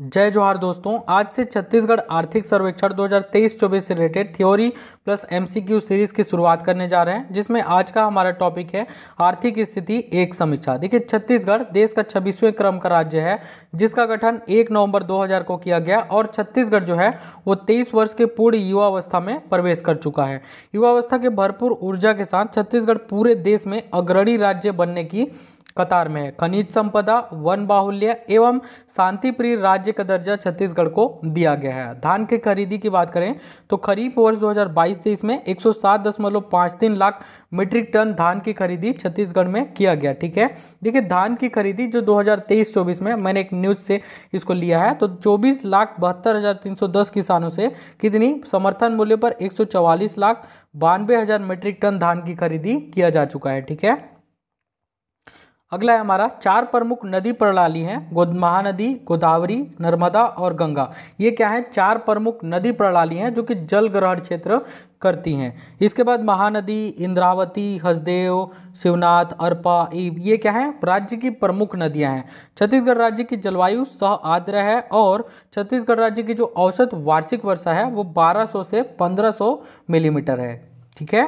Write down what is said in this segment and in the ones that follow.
जय जोहार दोस्तों आज से छत्तीसगढ़ आर्थिक सर्वेक्षण 2023-24 से related theory plus MCQ series की शुरुआत करने जा रहे हैं जिसमें आज का हमारा टॉपिक है आर्थिक स्थिति एक समीक्षा देखिए छत्तीसगढ़ देश का छब्बीसवें क्रम का राज्य है जिसका गठन 1 नवंबर 2000 को किया गया और छत्तीसगढ़ जो है वो तेईस वर्ष के पूर्ण युवावस्था में प्रवेश कर चुका है युवावस्था के भरपूर ऊर्जा के साथ छत्तीसगढ़ पूरे देश में अग्रणी राज्य बनने की कतार में खनिज संपदा वन बाहुल्य एवं शांति प्रिय राज्य का दर्जा छत्तीसगढ़ को दिया गया है धान की खरीदी की बात करें तो खरीफ वर्ष 2022-23 में 107.53 लाख मीट्रिक टन धान की खरीदी छत्तीसगढ़ में किया गया ठीक है देखिए धान की खरीदी जो 2023-24 में मैंने एक न्यूज से इसको लिया है तो चौबीस लाख बहत्तर हजार तीन सौ दस किसानों से कितनी समर्थन मूल्य पर एक सौ चौवालीस लाख बानवे हजार मीट्रिक टन धान की खरीदी किया जा चुका है ठीक है अगला है हमारा चार प्रमुख नदी प्रणाली हैं गोद महानदी गोदावरी नर्मदा और गंगा ये क्या है चार प्रमुख नदी प्रणाली हैं जो कि जल ग्रहण क्षेत्र करती हैं इसके बाद महानदी इंद्रावती हसदेव शिवनाथ अरपा ये क्या है राज्य की प्रमुख नदियां हैं छत्तीसगढ़ राज्य की जलवायु सह आद्र है और छत्तीसगढ़ राज्य की जो औसत वार्षिक वर्षा है वो बारह से पंद्रह मिलीमीटर है ठीक है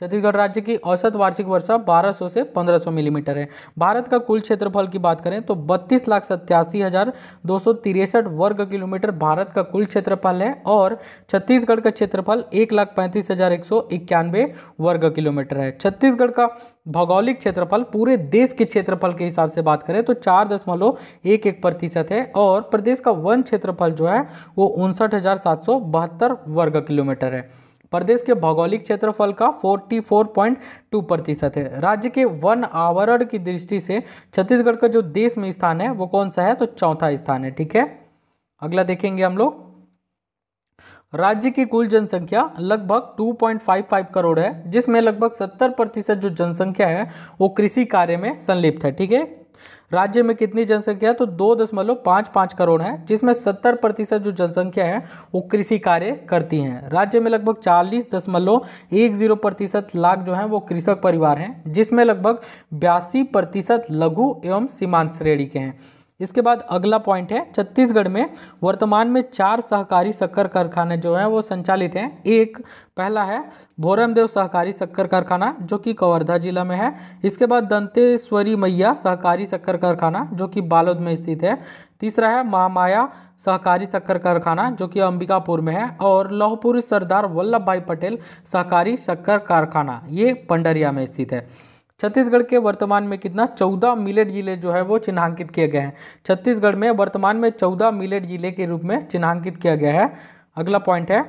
छत्तीसगढ़ राज्य की औसत वार्षिक वर्षा 1200 से 1500 मिलीमीटर mm है भारत का कुल क्षेत्रफल की बात करें तो बत्तीस लाख सत्यासी हज़ार दो सौ तिरसठ वर्ग किलोमीटर भारत का कुल क्षेत्रफल है और छत्तीसगढ़ का क्षेत्रफल एक लाख पैंतीस हज़ार एक सौ इक्यानवे वर्ग किलोमीटर है छत्तीसगढ़ का भौगोलिक क्षेत्रफल पूरे देश के क्षेत्रफल के हिसाब से बात करें तो चार दशमलव एक एक प्रतिशत है और प्रदेश का वन क्षेत्रफल जो है वो उनसठ हज़ार सात सौ बहत्तर वर्ग किलोमीटर है प्रदेश के भौगोलिक क्षेत्रफल का 44.2 प्रतिशत है राज्य के वन आवरण की दृष्टि से छत्तीसगढ़ का जो देश में स्थान है वो कौन सा है तो चौथा स्थान है ठीक है अगला देखेंगे हम लोग राज्य की कुल जनसंख्या लगभग 2.55 करोड़ है जिसमें लगभग 70 प्रतिशत जो जनसंख्या है वो कृषि कार्य में संलिप्त है ठीक है राज्य में कितनी जनसंख्या है तो दो दशमलव पाँच पाँच करोड़ है जिसमें सत्तर प्रतिशत जो जनसंख्या है वो कृषि कार्य करती हैं राज्य में लगभग चालीस दशमलव एक जीरो प्रतिशत लाख जो है वो कृषक परिवार हैं जिसमें लगभग बयासी प्रतिशत लघु एवं सीमांत श्रेणी के हैं इसके बाद अगला पॉइंट है छत्तीसगढ़ में वर्तमान में चार सहकारी शक्कर कारखाने जो हैं वो संचालित हैं एक पहला है भोरमदेव सहकारी शक्कर कारखाना जो कि कवर्धा जिला में है इसके बाद दंतेश्वरी मैया सहकारी शक्कर कारखाना जो कि बालोद में स्थित है तीसरा है महामाया सहकारी शक्कर कारखाना जो कि अंबिकापुर में है और लौहपुर सरदार वल्लभ भाई पटेल सहकारी शक्कर कारखाना ये पंडरिया में स्थित है छत्तीसगढ़ के वर्तमान में कितना चौदह मिलेट जिले जो है वो चिन्हांकित किए गए हैं छत्तीसगढ़ में वर्तमान में चौदह मिलेट जिले के रूप में चिन्हांकित किया गया है अगला पॉइंट है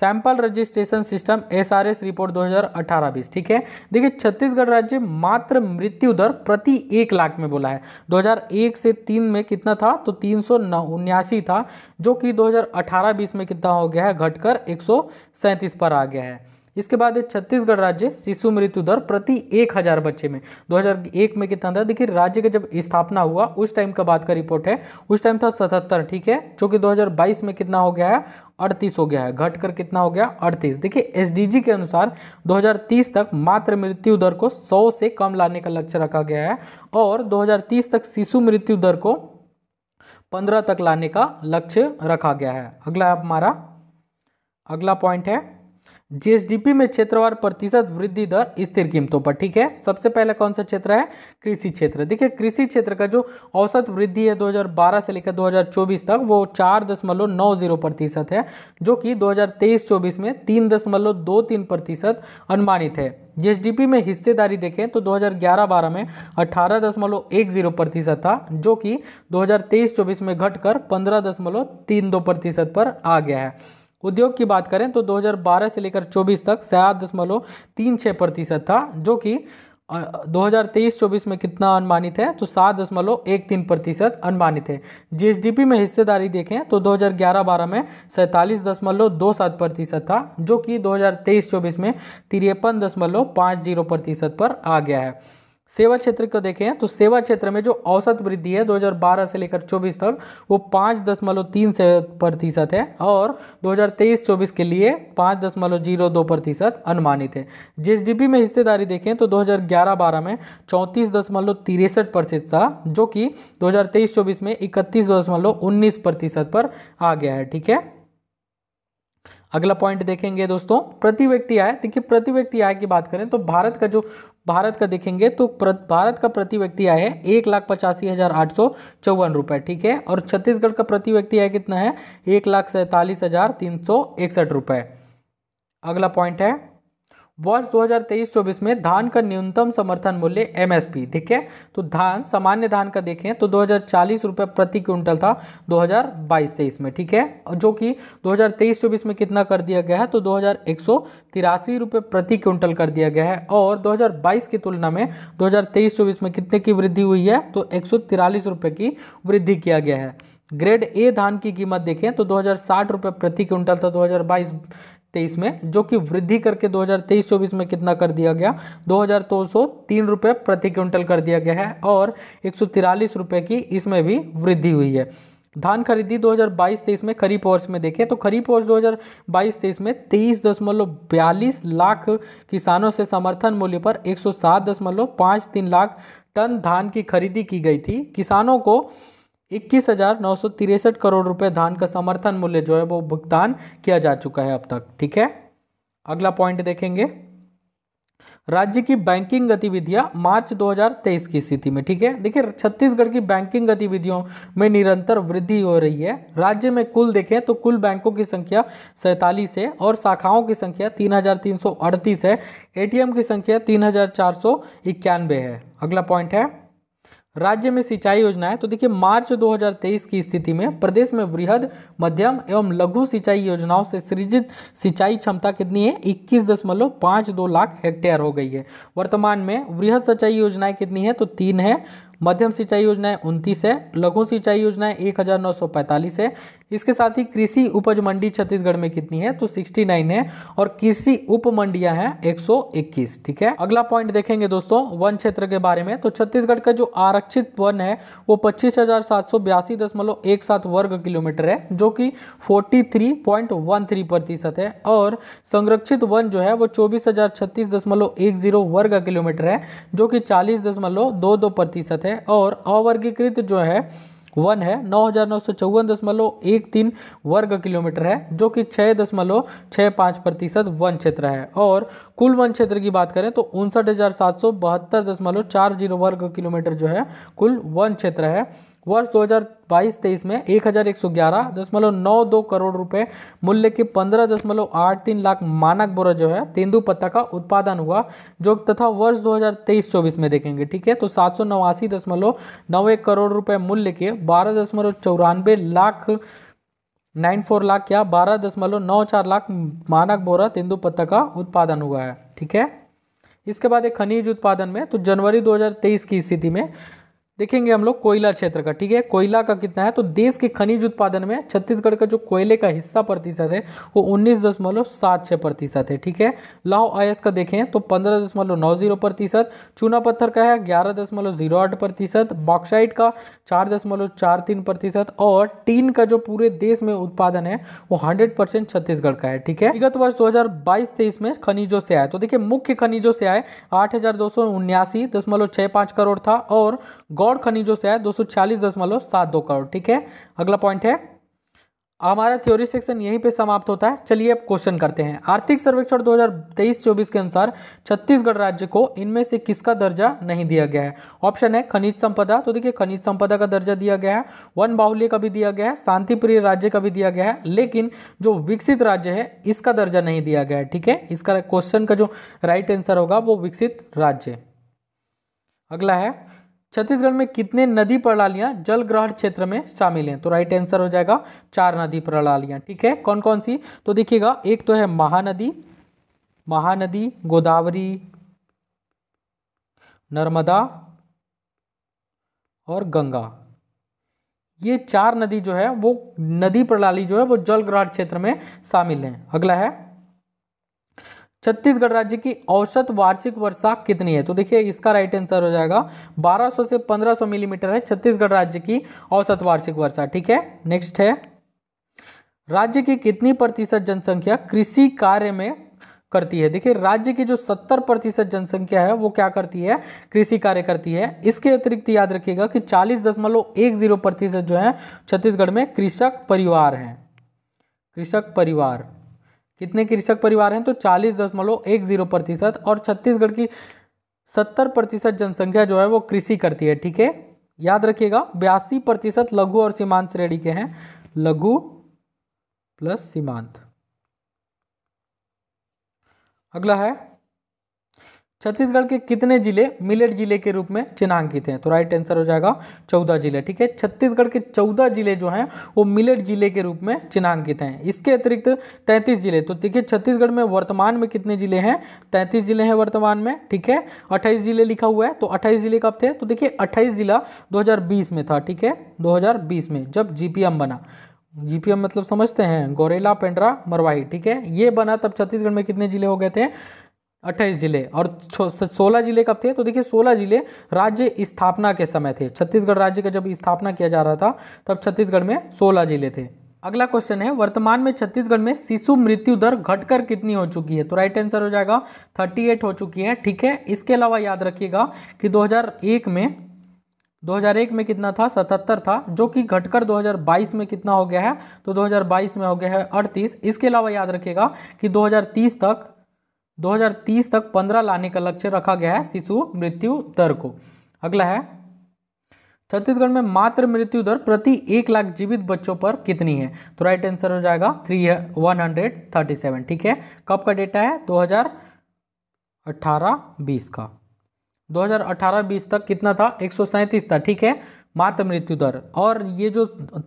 sample registration system S report 2018 बीस ठीक है देखिए छत्तीसगढ़ राज्य मात्र मृत्यु दर प्रति एक लाख में बोला है 2001 से तीन में कितना था तो तीन था जो कि 2018 बीस में कितना हो गया है घटकर एक पर आ गया है इसके बाद है छत्तीसगढ़ राज्य शिशु मृत्यु दर प्रति एक हज़ार बच्चे में 2001 में कितना था देखिए राज्य का जब स्थापना हुआ उस टाइम का बात का रिपोर्ट है उस टाइम था सतहत्तर ठीक है जो कि 2022 में कितना हो गया है अड़तीस हो गया है घटकर कितना हो गया अड़तीस देखिए एसडीजी के अनुसार 2030 तक मात्र मृत्यु दर को 100 से कम लाने का लक्ष्य रखा गया है और 2030 तक शिशु मृत्यु दर को 15 तक लाने का लक्ष्य रखा गया है अगला हमारा अगला पॉइंट है जीएसडीपी में क्षेत्रवार प्रतिशत वृद्धि दर स्थिर कीमतों पर ठीक है सबसे पहले कौन सा क्षेत्र है कृषि क्षेत्र देखिए कृषि क्षेत्र का जो औसत वृद्धि है 2012 से लेकर 2024 तक वो चार दशमलव नौ जीरो प्रतिशत है जो कि 2023-24 में तीन दशमलव दो तीन प्रतिशत अनुमानित है जीएसडीपी में हिस्सेदारी देखें तो 2011-12 में अठारह दशमलव एक जीरो प्रतिशत था जो कि 2023-24 में घटकर पंद्रह दशमलव तीन दो प्रतिशत पर आ गया है उद्योग की बात करें तो 2012 से लेकर 24 तक सात दशमलव तीन छः प्रतिशत था जो कि 2023-24 में कितना अनुमानित है तो सात दशमलव एक तीन प्रतिशत अनुमानित है जीएसडीपी में हिस्सेदारी देखें तो 2011-12 में सैंतालीस दशमलव दो सात प्रतिशत था जो कि 2023-24 में तिरपन दशमलव पाँच जीरो प्रतिशत पर आ गया है सेवा क्षेत्र को देखें तो सेवा क्षेत्र में जो औसत वृद्धि है 2012 से लेकर 24 तक वो पाँच दशमलव तीन प्रतिशत है और 2023-24 के लिए पाँच दशमलव जीरो दो प्रतिशत अनुमानित है जीएसडीपी में हिस्सेदारी देखें तो 2011-12 में चौंतीस दशमलव तिरसठ प्रतिशत था जो कि 2023-24 में इकतीस दशमलव उन्नीस प्रतिशत पर आ गया है ठीक है अगला पॉइंट देखेंगे दोस्तों प्रति व्यक्ति आय देखिए प्रति व्यक्ति आय की बात करें तो भारत का जो भारत का देखेंगे तो भारत का प्रति व्यक्ति आय है एक लाख पचासी हज़ार आठ सौ चौवन रुपए ठीक है और छत्तीसगढ़ का प्रति व्यक्ति आय कितना है एक लाख सैतालीस हज़ार तीन सौ इकसठ रुपए अगला पॉइंट है वर्ष 2023-24 में धान का न्यूनतम समर्थन मूल्य एमएसपी ठीक है तो धान सामान्य धान का देखें तो दो रुपए प्रति क्विंटल था 2022-23 में ठीक है जो कि 2023-24 में कितना कर दिया गया है तो दो रुपए प्रति क्विंटल कर दिया गया है और 2022 की तुलना में 2023-24 में कितने की वृद्धि हुई है तो एक रुपए की वृद्धि किया गया है ग्रेड ए धान की कीमत देखें तो दो रुपए प्रति क्विंटल था बाईस तेईस में जो कि वृद्धि करके 2023-24 में कितना कर दिया गया दो हज़ार दो सौ तीन रुपये प्रति क्विंटल कर दिया गया है और एक सौ तिरालीस रुपये की इसमें भी वृद्धि हुई है धान खरीदी 2022-23 में खरीफ वर्ष में देखें तो खरीफ वर्ष 2022-23 में तेईस दशमलव बयालीस लाख किसानों से समर्थन मूल्य पर एक सौ सात दशमलव पाँच तीन लाख टन धान की खरीदी की गई थी किसानों को इक्कीस हजार नौ सौ तिरसठ करोड़ रुपए धान का समर्थन मूल्य जो है वो भुगतान किया जा चुका है अब तक ठीक है अगला पॉइंट देखेंगे राज्य की बैंकिंग गतिविधियां मार्च 2023 की स्थिति में ठीक है देखिए छत्तीसगढ़ की बैंकिंग गतिविधियों में निरंतर वृद्धि हो रही है राज्य में कुल देखें तो कुल बैंकों की संख्या सैंतालीस है और शाखाओं की संख्या 3,338 है एटीएम की संख्या तीन है अगला पॉइंट है राज्य में सिंचाई योजना है तो देखिए मार्च 2023 की स्थिति में प्रदेश में वृहद मध्यम एवं लघु सिंचाई योजनाओं से सृजित सिंचाई क्षमता कितनी है इक्कीस दशमलव पाँच दो लाख हेक्टेयर हो गई है वर्तमान में वृहद सिंचाई योजनाएं कितनी है तो तीन है मध्यम सिंचाई योजनाएं उनतीस है लघु सिंचाई योजनाएं एक हज़ार नौ सौ पैंतालीस है इसके साथ ही कृषि उपज मंडी छत्तीसगढ़ में कितनी है तो सिक्सटी नाइन है और कृषि उप मंडियाँ हैं एक सौ इक्कीस ठीक है अगला पॉइंट देखेंगे दोस्तों वन क्षेत्र के बारे में तो छत्तीसगढ़ का जो आरक्षित वन है वो पच्चीस हज़ार सात सौ बयासी दशमलव एक सात वर्ग किलोमीटर है जो कि forty three point one three प्रतिशत है और संरक्षित वन जो है वो चौबीस हज़ार छत्तीस दशमलव एक जीरो वर्ग किलोमीटर है जो कि चालीस दशमलव दो दो प्रतिशत है थे और अवर्गीकृत जो है वन है नौ दशमलव एक तीन वर्ग किलोमीटर है जो कि छः दशमलव छः पाँच प्रतिशत वन क्षेत्र है और कुल वन क्षेत्र की बात करें तो उनसठ हजार सात सौ बहत्तर दशमलव चार जीरो वर्ग किलोमीटर जो है कुल वन क्षेत्र है वर्ष 2022-23 में एक दशमलव नौ दो करोड़ रुपए मूल्य के पंद्रह दशमलव आठ तीन लाख मानक बोरा जो है तेंदु पत्ता का उत्पादन हुआ जो तथा वर्ष 2023-24 में देखेंगे ठीक है तो सात सौ नवासी दशमलव नौ एक करोड़ रुपए मूल्य के बारह दशमलव चौरानवे लाख नाइन फोर लाख या बारह दशमलव नौ चार लाख मानक बोरा तेंदु पत्ता का उत्पादन हुआ है ठीक है इसके बाद एक खनिज उत्पादन में तो जनवरी 2023 की स्थिति में देखेंगे हम लोग कोयला क्षेत्र का ठीक है कोयला का कितना है तो देश के खनिज उत्पादन में छत्तीसगढ़ का जो कोयले का हिस्सा प्रतिशत है वो उन्नीस दशमलव सात छः प्रतिशत है ठीक है लाह अयस का देखें तो पंद्रह दशमलव नौ जीरो प्रतिशत चूना पत्थर का है ग्यारह दशमलव जीरो आठ प्रतिशत बॉक्साइड का चार दशमलव चार तीन प्रतिशत और टीन का जो पूरे देश में उत्पादन है वो हंड्रेड परसेंट छत्तीसगढ़ का है ठीक है विगत वर्ष दो हज़ार बाईस तेईस में खनिजों से आए तो देखिए मुख्य खनिजों से आए आठ हज़ार दो सौ उन्यासी दशमलव करोड़ था और गौ और खनिजों से है दो करोड़ ठीक है अगला पॉइंट है हमारा थ्योरी सेक्शन यहीं पे समाप्त होता है चलिए अब क्वेश्चन करते हैं आर्थिक सर्वेक्षण 2023-24 के अनुसार छत्तीसगढ़ राज्य को इनमें से किसका दर्जा नहीं दिया गया है ऑप्शन है खनिज संपदा तो देखिए खनिज संपदा का दर्जा दिया गया है वन बाहुल्य का भी दिया गया है शांति प्रिय राज्य का भी दिया गया है लेकिन जो विकसित राज्य है इसका दर्जा नहीं दिया गया है ठीक है इसका क्वेश्चन का जो राइट आंसर होगा वो विकसित राज्य अगला है छत्तीसगढ़ में कितने नदी जल जलग्रहण क्षेत्र में शामिल हैं तो राइट आंसर हो जाएगा चार नदी प्रणालियां ठीक है कौन कौन सी तो देखिएगा एक तो है महानदी महानदी गोदावरी नर्मदा और गंगा ये चार नदी जो है वो नदी प्रणाली जो है वो जलग्रहण क्षेत्र में शामिल हैं अगला है छत्तीसगढ़ राज्य की औसत वार्षिक वर्षा कितनी है तो देखिए इसका राइट आंसर हो जाएगा 1200 से 1500 मिलीमीटर है छत्तीसगढ़ राज्य की औसत वार्षिक वर्षा ठीक है नेक्स्ट है राज्य की कितनी प्रतिशत जनसंख्या कृषि कार्य में करती है देखिए राज्य की जो 70 प्रतिशत जनसंख्या है वो क्या करती है कृषि कार्य करती है इसके अतिरिक्त याद रखिएगा कि चालीस दशमलव एक जीरो प्रतिशत जो है छत्तीसगढ़ में कृषक परिवार हैं कृषक परिवार कितने कृषक परिवार हैं तो चालीस दशमलव एक जीरो प्रतिशत और छत्तीसगढ़ की सत्तर प्रतिशत जनसंख्या जो है वो कृषि करती है ठीक है याद रखिएगा बयासी प्रतिशत लघु और सीमांत श्रेणी के हैं लघु प्लस सीमांत अगला है छत्तीसगढ़ के कितने जिले मिलेट जिले के रूप में चिन्हांकित हैं तो राइट आंसर हो जाएगा चौदह जिले ठीक है छत्तीसगढ़ के चौदह जिले जो हैं वो मिलेट जिले के रूप में चिन्हांकित हैं इसके अतिरिक्त तैंतीस जिले तो देखिए छत्तीसगढ़ में वर्तमान में कितने जिले हैं तैंतीस जिले हैं वर्तमान में ठीक है अट्ठाईस जिले लिखा हुआ है तो अट्ठाईस जिले कब थे तो देखिए अट्ठाईस जिला दो में था ठीक है दो में जब जी बना जीपीएम मतलब समझते हैं गोरेला पेंड्रा मरवाही ठीक है ये बना तब छत्तीसगढ़ में कितने जिले हो गए थे अट्ठाईस जिले और सोलह जिले कब थे तो देखिए सोलह जिले राज्य स्थापना के समय थे छत्तीसगढ़ राज्य का जब स्थापना किया जा रहा था तब छत्तीसगढ़ में सोलह जिले थे अगला क्वेश्चन है वर्तमान में छत्तीसगढ़ में शिशु मृत्यु दर घटकर कितनी हो चुकी है तो राइट आंसर हो जाएगा 38 हो चुकी है ठीक है इसके अलावा याद रखिएगा कि दो में 2001 में कितना था 77 था जो कि घटकर 2022 में कितना हो गया है तो 2022 में हो गया है 38 इसके अलावा याद रखिएगा कि 2030 तक 2030 तक 15 लाने का लक्ष्य रखा गया है शिशु मृत्यु दर को अगला है छत्तीसगढ़ में मात्र मृत्यु दर प्रति एक लाख जीवित बच्चों पर कितनी है तो राइट आंसर हो जाएगा three one hundred thirty seven ठीक है कब का डेटा है दो हजार अठारह बीस का 2018-20 तक कितना था एक था ठीक है मात्र मृत्यु दर और ये जो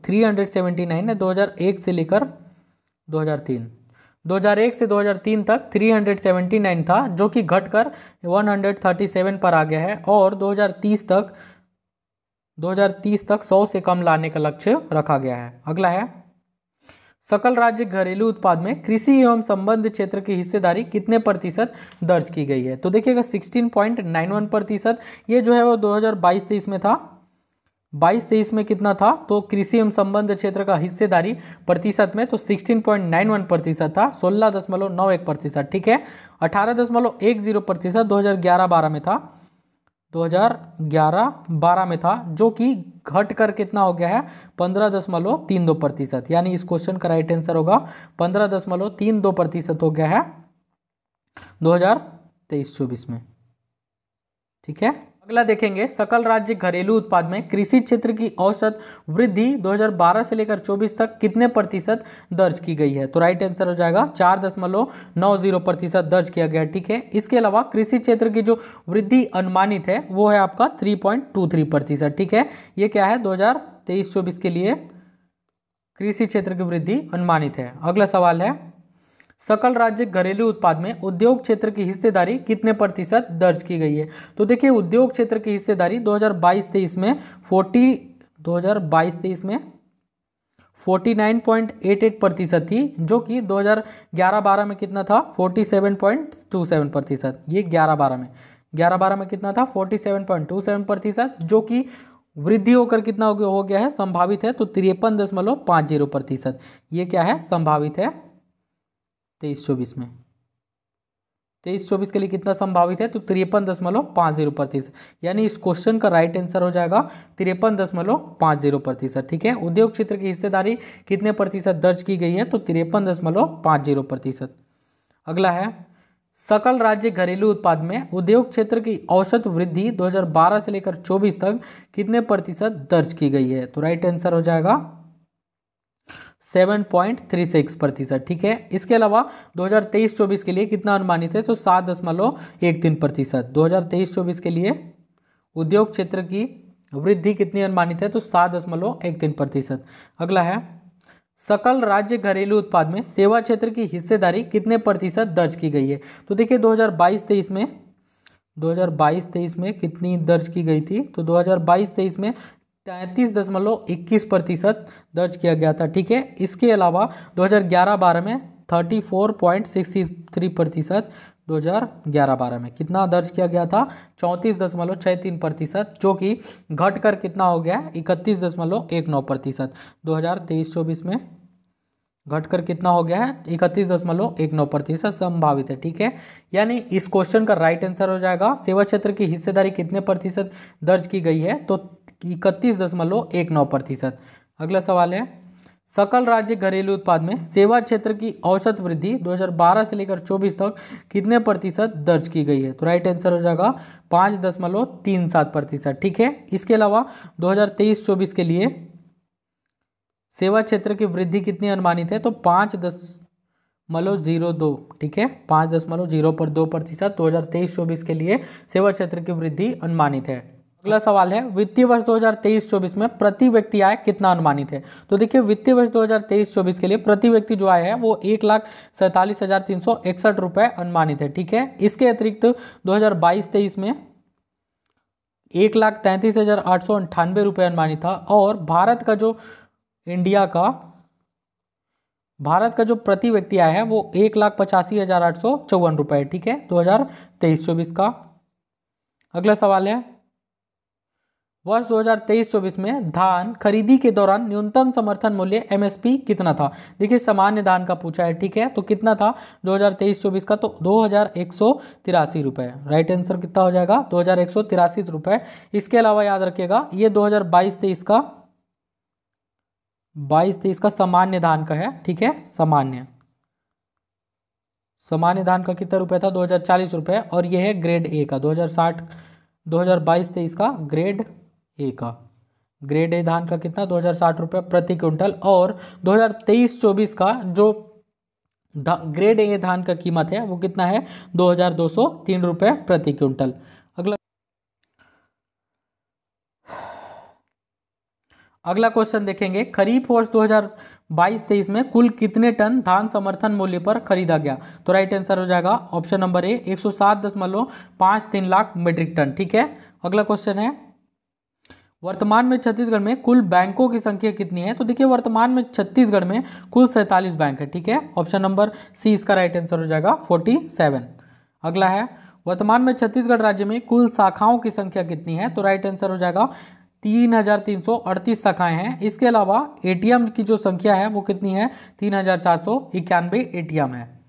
379 है 2001 से लेकर 2003 2001 से 2003 तक 379 था जो कि घटकर 137 पर आ गया है और 2030 तक 2030 तक 100 से कम लाने का लक्ष्य रखा गया है अगला है सकल राज्य घरेलू उत्पाद में कृषि एवं संबंध क्षेत्र की हिस्सेदारी कितने प्रतिशत दर्ज की गई है तो देखिएगा 16.91 प्रतिशत ये जो है वो 2022-23 में था बाईस तेईस में कितना था तो कृषि एवं संबंध क्षेत्र का हिस्सेदारी प्रतिशत में तो 16.91 प्रतिशत था सोलह दशमलव नौ एक प्रतिशत ठीक है अठारह दशमलव एक जीरो प्रतिशत दो हज़ार ग्यारह बारह में था 2011-12 में था जो कि घट कर कितना हो गया है पंद्रह दशमलव तीन दो प्रतिशत यानी इस क्वेश्चन का राइट आंसर होगा पंद्रह दशमलव तीन दो प्रतिशत हो गया है 2023 चौबीस में ठीक है अगला देखेंगे सकल राज्य घरेलू उत्पाद में कृषि क्षेत्र की औसत वृद्धि 2012 से लेकर 24 तक कितने प्रतिशत दर्ज की गई है तो राइट आंसर हो जाएगा चार दशमलव नौ जीरो प्रतिशत दर्ज किया गया ठीक है इसके अलावा कृषि क्षेत्र की जो वृद्धि अनुमानित है वो है आपका 3.23 प्रतिशत ठीक है ये क्या है दो हजार के लिए कृषि क्षेत्र की वृद्धि अनुमानित है अगला सवाल है सकल राज्य घरेलू उत्पाद में उद्योग क्षेत्र की हिस्सेदारी कितने प्रतिशत दर्ज की गई है तो देखिए उद्योग क्षेत्र की हिस्सेदारी 2022-23 में 40 2022-23 में 49.88 प्रतिशत थी जो कि 2011-12 में कितना था 47.27 प्रतिशत ये 11-12 में 11-12 में कितना था 47.27 प्रतिशत जो कि वृद्धि होकर कितना हो गया है संभावित है तो तिरपन दशमलव पाँच जीरो प्रतिशत ये क्या है संभावित है तेईस चौबीस में तेईस चौबीस के लिए कितना संभावित है तो तिरपन दशमलव पाँच जीरो प्रतिशत यानी इस क्वेश्चन का राइट आंसर हो जाएगा तिरपन दशमलव पाँच जीरो प्रतिशत ठीक है उद्योग क्षेत्र की हिस्सेदारी कितने प्रतिशत दर्ज की गई है तो तिरपन दशमलव पाँच जीरो प्रतिशत अगला है सकल राज्य घरेलू उत्पाद में उद्योग क्षेत्र की औसत वृद्धि 2012 से लेकर 24 तक कितने प्रतिशत दर्ज की गई है तो राइट आंसर हो जाएगा 7.36 प्रतिशत ठीक है इसके अलावा 2023-24 के लिए कितना अनुमानित है तो सात दशमलव एक तीन प्रतिशत दो के लिए उद्योग क्षेत्र की वृद्धि कितनी अनुमानित है तो सात दशमलव एक तीन प्रतिशत अगला है सकल राज्य घरेलू उत्पाद में सेवा क्षेत्र की हिस्सेदारी कितने प्रतिशत दर्ज की गई है तो देखिए 2022-23 में 2022-23 में कितनी दर्ज की गई थी तो 2022-23 में तैंतीस दशमलव इक्कीस प्रतिशत दर्ज किया गया था ठीक है इसके अलावा 2011-12 में 34.63 प्रतिशत 2011-12 में कितना दर्ज किया गया था चौंतीस दशमलव छः तीन प्रतिशत जो कि घटकर कितना हो गया इकतीस दशमलव एक नौ प्रतिशत दो हज़ार तेईस चौबीस में घटकर कितना हो गया है इकतीस दशमलव एक नौ प्रतिशत संभावित है ठीक है यानी इस क्वेश्चन का राइट आंसर हो जाएगा सेवा क्षेत्र की हिस्सेदारी कितने प्रतिशत दर्ज की गई है तो इकतीस दशमलव एक नौ प्रतिशत अगला सवाल है सकल राज्य घरेलू उत्पाद में सेवा क्षेत्र की औसत वृद्धि 2012 से लेकर 24 तक कितने प्रतिशत दर्ज की गई है तो राइट आंसर हो जाएगा पाँच दशमलव तीन सात प्रतिशत ठीक है इसके अलावा 2023-24 के लिए सेवा क्षेत्र की वृद्धि कितनी अनुमानित है तो पाँच दशमलव जीरो दो ठीक है पाँच दशमलव जीरो पर दो प्रतिशत दो के लिए सेवा क्षेत्र की वृद्धि अनुमानित है अगला सवाल है वित्तीय वर्ष 2023-24 में प्रति व्यक्ति आय कितना अनुमानित है तो देखिए वित्तीय वर्ष 2023-24 के लिए प्रति व्यक्ति जो आय है वो एक लाख सैंतालीस हजार तीन सौ इकसठ रुपए अनुमानित है ठीक है इसके अतिरिक्त 2022-23 में एक लाख तैंतीस हजार आठ सौ अंठानवे रुपये अनुमानित था और भारत का जो इंडिया का भारत का जो प्रति व्यक्ति आय है वो एक लाख पचासी हजार आठ सौ चौवन रुपये ठीक है दो हजार तेईस चौबीस का अगला सवाल है वर्ष 2023-24 में धान खरीदी के दौरान न्यूनतम समर्थन मूल्य एमएसपी कितना था देखिए सामान्य धान का पूछा है ठीक है तो कितना था 2023-24 का तो दो हज़ार एक सौ तिरासी रुपये राइट आंसर कितना हो जाएगा दो हज़ार एक सौ तिरासी रुपये इसके अलावा याद रखिएगा ये 2022-23 का 22-23 का सामान्य धान का है ठीक है सामान्य सामान्य धान का कितना रुपये था दो हज़ार चालीस रुपये और यह है ग्रेड ए का दो हज़ार साठ दो हज़ार बाईस तेईस का ग्रेड ए का ग्रेड ए धान का कितना दो हज़ार साठ रुपये प्रति क्विंटल और दो हज़ार तेईस चौबीस का जो ग्रेड ए धान का कीमत है वो कितना है दो हज़ार दो सौ तीन रुपये प्रति क्विंटल अगला अगला क्वेश्चन देखेंगे खरीफ वर्ष दो बाईस तेईस में कुल कितने टन धान समर्थन मूल्य पर खरीदा गया तो राइट आंसर हो जाएगा ऑप्शन नंबर ए एक सौ सात दशमलव पाँच तीन लाख मीट्रिक टन ठीक है अगला क्वेश्चन है वर्तमान में छत्तीसगढ़ में कुल बैंकों की संख्या कितनी है तो देखिए वर्तमान में छत्तीसगढ़ में कुल सैंतालीस बैंक है ठीक है ऑप्शन नंबर सी इसका राइट आंसर हो जाएगा फोर्टी सेवन अगला है वर्तमान में छत्तीसगढ़ राज्य में कुल शाखाओं की संख्या कितनी है तो राइट आंसर हो जाएगा तीन हजार तीन सौ अड़तीस शाखाएं हैं इसके अलावा ए की जो संख्या है वो कितनी है तीन हजार चार सौ है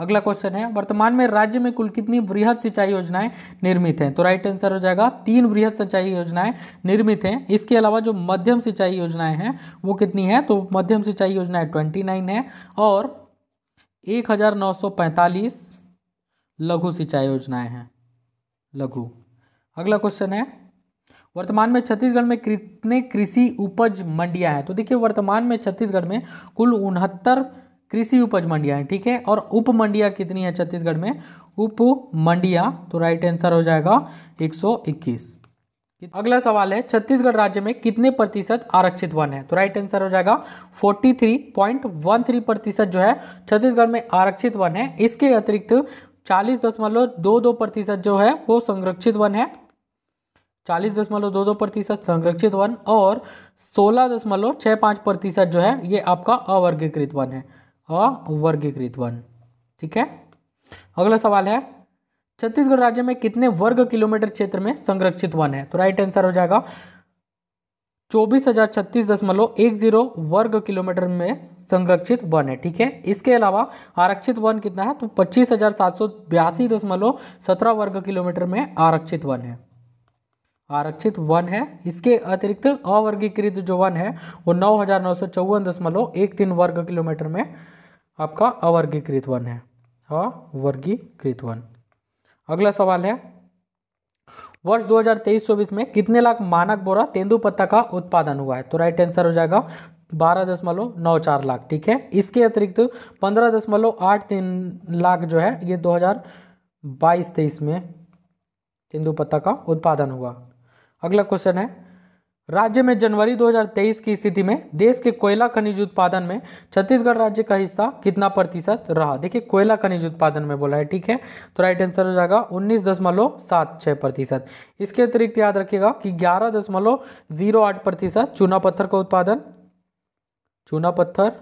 अगला क्वेश्चन है वर्तमान में राज्य में कुल कितनी वृहद सिंचाई योजनाएं निर्मित हैं तो राइट आंसर हो जाएगा तीन वृहद सिंचाई योजनाएं निर्मित हैं इसके अलावा जो मध्यम सिंचाई योजनाएं हैं वो कितनी है तो मध्यम सिंचाई योजनाएं ट्वेंटी नाइन है और एक हजार नौ सौ पैंतालीस लघु सिंचाई योजनाएं हैं लघु अगला क्वेश्चन है वर्तमान में छत्तीसगढ़ में कितने कृषि उपज मंडियां हैं तो देखिए वर्तमान में छत्तीसगढ़ में कुल उनहत्तर कृषि उपज मंडियाँ ठीक है और उप मंडियाँ कितनी है छत्तीसगढ़ में उप मंडियाँ तो राइट आंसर हो जाएगा 121 अगला सवाल है छत्तीसगढ़ राज्य में कितने प्रतिशत आरक्षित वन है तो राइट आंसर हो जाएगा 43.13 प्रतिशत जो है छत्तीसगढ़ में आरक्षित वन है इसके अतिरिक्त चालीस दशमलव दो दो प्रतिशत जो है वो संरक्षित वन है चालीस दशमलव दो दो प्रतिशत संरक्षित वन और सोलह दशमलव छः पाँच प्रतिशत जो है ये आपका अवर्गीकृत वन है अवर्गीकृत वर्गीकृत वन ठीक है अगला सवाल है छत्तीसगढ़ राज्य में कितने वर्ग किलोमीटर क्षेत्र में संरक्षित वन है तो राइट आंसर हो जाएगा चौबीस हजार छत्तीस दशमलव एक जीरो वर्ग किलोमीटर में संरक्षित वन है ठीक है इसके अलावा आरक्षित वन कितना है तो पच्चीस हजार सात सौ बयासी दशमलव सत्रह वर्ग किलोमीटर में आरक्षित वन है आरक्षित वन है इसके अतिरिक्त अवर्गीकृत जो वन है वो नौ हजार नौ सौ चौवन दशमलव एक तीन वर्ग किलोमीटर में आपका अवर्गीकृत वन है अवर्गीकृत वन अगला सवाल है वर्ष 2023-24 में कितने लाख मानक बोरा तेंदुपत्ता का उत्पादन हुआ है तो राइट आंसर हो जाएगा बारह दशमलव नौ चार लाख ठीक है इसके अतिरिक्त पंद्रह दशमलव आठ तीन लाख जो है ये 2022-23 में तेंदुपत्ता का उत्पादन हुआ अगला क्वेश्चन है राज्य में जनवरी 2023 की स्थिति में देश के कोयला खनिज उत्पादन में छत्तीसगढ़ राज्य का हिस्सा कितना प्रतिशत रहा देखिए कोयला खनिज उत्पादन में बोला है ठीक है तो राइट आंसर हो जाएगा उन्नीस दशमलव सात छः प्रतिशत इसके अतिरिक्त याद रखिएगा कि ग्यारह दशमलव जीरो आठ प्रतिशत चूना पत्थर का उत्पादन चूना पत्थर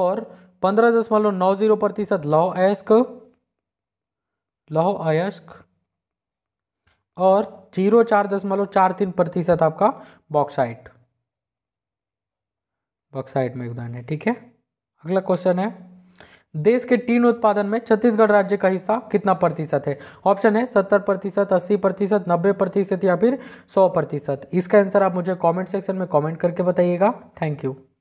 और पंद्रह दशमलव नौ जीरो प्रतिशत लौह अयस्क लौह अयस्क और जीरो चार दशमलव चार तीन प्रतिशत आपका बॉक्साइट बॉक्साइट में योगदान है ठीक है अगला क्वेश्चन है देश के टीन उत्पादन में छत्तीसगढ़ राज्य का हिस्सा कितना प्रतिशत है ऑप्शन है सत्तर प्रतिशत अस्सी प्रतिशत नब्बे प्रतिशत या फिर सौ प्रतिशत इसका आंसर आप मुझे कमेंट सेक्शन में कमेंट करके बताइएगा थैंक यू